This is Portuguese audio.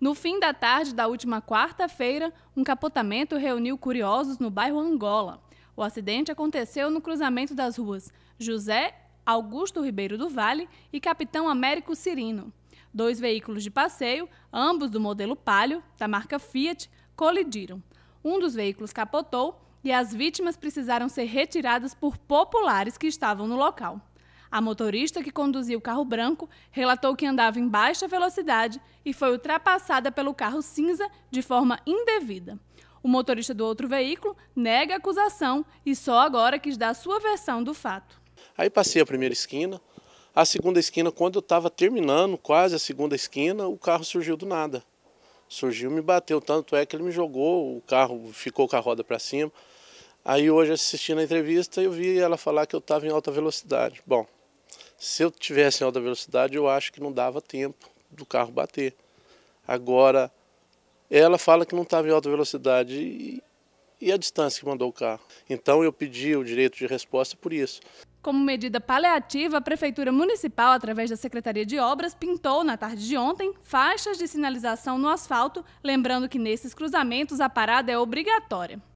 No fim da tarde da última quarta-feira, um capotamento reuniu curiosos no bairro Angola. O acidente aconteceu no cruzamento das ruas José Augusto Ribeiro do Vale e Capitão Américo Cirino. Dois veículos de passeio, ambos do modelo Palio, da marca Fiat, colidiram. Um dos veículos capotou e as vítimas precisaram ser retiradas por populares que estavam no local. A motorista que conduzia o carro branco relatou que andava em baixa velocidade e foi ultrapassada pelo carro cinza de forma indevida. O motorista do outro veículo nega a acusação e só agora quis dar sua versão do fato. Aí passei a primeira esquina, a segunda esquina, quando eu estava terminando quase a segunda esquina, o carro surgiu do nada. Surgiu, me bateu, tanto é que ele me jogou, o carro ficou com a roda para cima. Aí hoje assistindo a entrevista eu vi ela falar que eu estava em alta velocidade. Bom, se eu tivesse em alta velocidade, eu acho que não dava tempo do carro bater. Agora, ela fala que não estava em alta velocidade e, e a distância que mandou o carro. Então, eu pedi o direito de resposta por isso. Como medida paliativa, a Prefeitura Municipal, através da Secretaria de Obras, pintou, na tarde de ontem, faixas de sinalização no asfalto, lembrando que nesses cruzamentos a parada é obrigatória.